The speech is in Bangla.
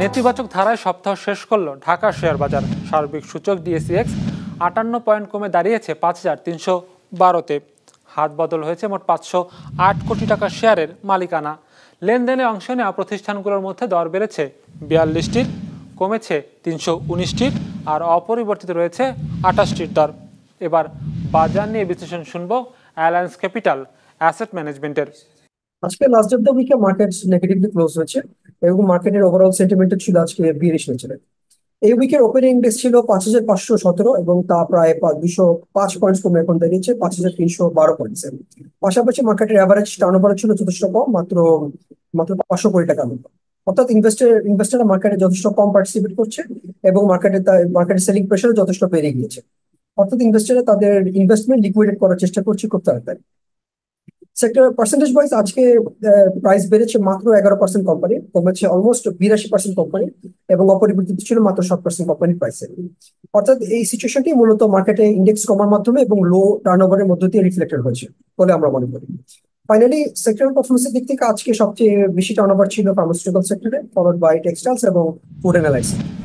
নেতিবাচক ধারায় সপ্তাহ শেষ করল ঢাকা শেয়ার বাজার সার্বিক সূচক ডিএসিএক্স আটান্ন পয়েন্ট কমে দাঁড়িয়েছে পাঁচ হাজার তিনশো বারোতে হাত বদল হয়েছে মোট পাঁচশো আট কোটি টাকা শেয়ারের মালিকানা লেনদেনে অংশ নেওয়া প্রতিষ্ঠানগুলোর মধ্যে দর বেড়েছে বিয়াল্লিশটির কমেছে তিনশো উনিশটির আর অপরিবর্তিত রয়েছে আঠাশটির দর এবার বাজার নিয়ে বিশ্লেষণ শুনব অ্যালায়েন্স ক্যাপিটাল অ্যাসেট ম্যানেজমেন্টের আজকে লাস্ট অফ দ্য উইকে মার্কেট নেগেটিভলি ক্লোজ হয়েছে এবং মার্কেটের ওভারঅল সেন্টিমেন্ট ছিল আজকে বিয়ে নেচারের এই উইকের ওপেনিং ইন্ডেক্স ছিল পাঁচ হাজার পাঁচশো সতেরো এবং তা প্রায় দুশো পাঁচ পয়েন্ট কমে এখন দাঁড়িয়েছে পাঁচ হাজার তিনশো বারো পয়েন্টস পাশাপাশি মার্কেটের অ্যাভারেজ ওভার ছিল যথেষ্ট কম মাত্র মাত্র পাঁচশো কোটি টাকা মতো অর্থাৎ ইনভেস্টার ইনভেস্টাররা মার্কেটে যথেষ্ট কম পার্টিসিপেট করছে এবং মার্কেটে মার্কেটের সেলিং প্রেশার যথেষ্ট বেড়ে গিয়েছে অর্থাৎ ইনভেস্টাররা তাদের ইনভেস্টমেন্ট লিকুইডেট করার চেষ্টা করছে খুব তাড়াতাড়ি সেক্টর পার্সেন্টেজ ওয়াইজ আজকে প্রাইস বেড়েছে মাত্র এগারো পার্সেন্ট কোম্পানি কমেছে অলমোস্ট বিরাশি পার্সেন্ট কোম্পানি এবং অপরিবর্তিত ছিল মাত্র সাত পার্সেন্ট কোম্পানির প্রাইসে অর্থাৎ এই সিচুয়েশনটি মূলত মার্কেটে ইন্ডেক্স কমার মাধ্যমে এবং লো টার্নওভারের মধ্য দিয়ে রিফ্লেক্টেড হয়েছে বলে আমরা মনে করি ফাইনালি সেক্টর পারফরমেন্সের দিক থেকে আজকে সবচেয়ে বেশি টার্নওভার ছিল ফার্মাসিউটিক্যাল সেক্টরে ফলোড বাই টেক্সটাইলস এবং ফুড অ্যানালাইসিস